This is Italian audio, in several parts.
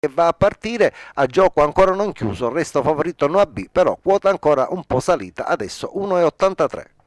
che va a partire a gioco ancora non chiuso, resto favorito no a B, però quota ancora un po' salita, adesso 1,83.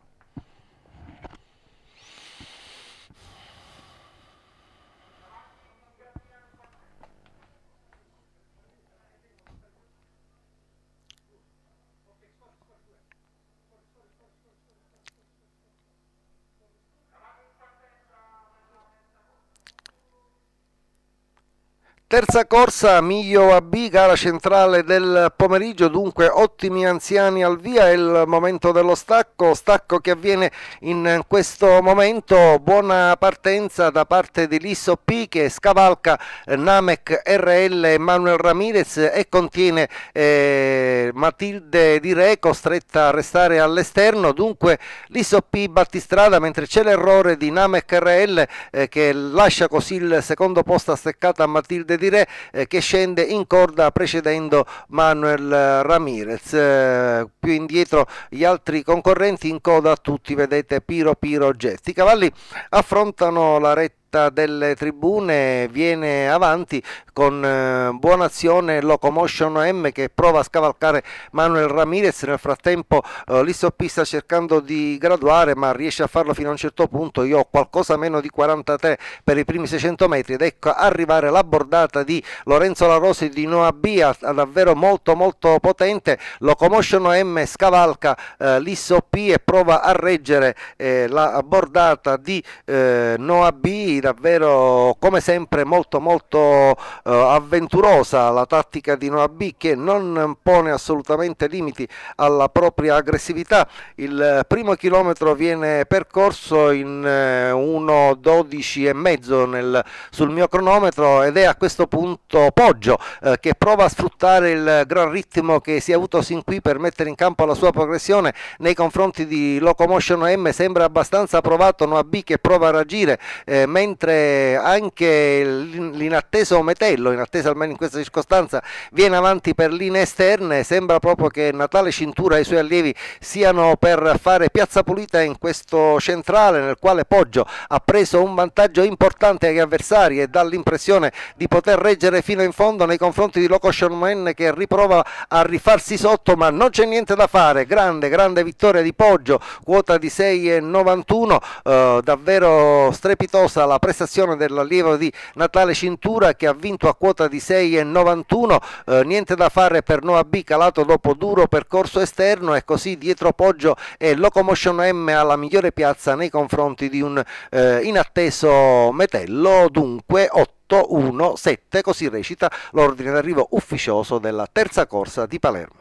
Terza corsa, Miglio AB, gara centrale del pomeriggio, dunque ottimi anziani al via, è il momento dello stacco, stacco che avviene in questo momento, buona partenza da parte di Lisso P che scavalca eh, Namek RL e Manuel Ramirez e contiene eh, Matilde Di Re costretta a restare all'esterno, dunque Lisso P battistrada mentre c'è l'errore di Namek RL eh, che lascia così il secondo posto a steccata a Matilde Di dire eh, che scende in corda precedendo Manuel eh, Ramirez eh, più indietro gli altri concorrenti in coda a tutti vedete Piro Piro Getti i cavalli affrontano la retta vetta delle tribune viene avanti con eh, buona azione Locomotion M che prova a scavalcare Manuel Ramirez, nel frattempo eh, sta cercando di graduare ma riesce a farlo fino a un certo punto, io ho qualcosa meno di 43 per i primi 600 metri ed ecco arrivare la bordata di Lorenzo Larosi di Noa Bia, davvero molto molto potente, Locomotion M scavalca eh, l'Isopi e prova a reggere eh, la bordata di eh, Noa B davvero come sempre molto molto eh, avventurosa la tattica di Noah B che non pone assolutamente limiti alla propria aggressività. Il primo chilometro viene percorso in 1.12 eh, e nel, sul mio cronometro ed è a questo punto Poggio eh, che prova a sfruttare il gran ritmo che si è avuto sin qui per mettere in campo la sua progressione nei confronti di Locomotion M sembra abbastanza provato Noah B che prova a reagire eh, mentre mentre anche l'inatteso Metello, in attesa almeno in questa circostanza, viene avanti per linee esterne, sembra proprio che Natale Cintura e i suoi allievi siano per fare piazza pulita in questo centrale nel quale Poggio ha preso un vantaggio importante agli avversari e dà l'impressione di poter reggere fino in fondo nei confronti di Loco Shonman che riprova a rifarsi sotto ma non c'è niente da fare, grande grande vittoria di Poggio, quota di 6,91 eh, davvero strepitosa la prestazione dell'allievo di Natale Cintura che ha vinto a quota di 6,91, eh, niente da fare per Noah B calato dopo duro percorso esterno e così dietro Poggio e Locomotion M alla migliore piazza nei confronti di un eh, inatteso Metello, dunque 8. 1, 7, così recita l'ordine d'arrivo ufficioso della terza corsa di Palermo.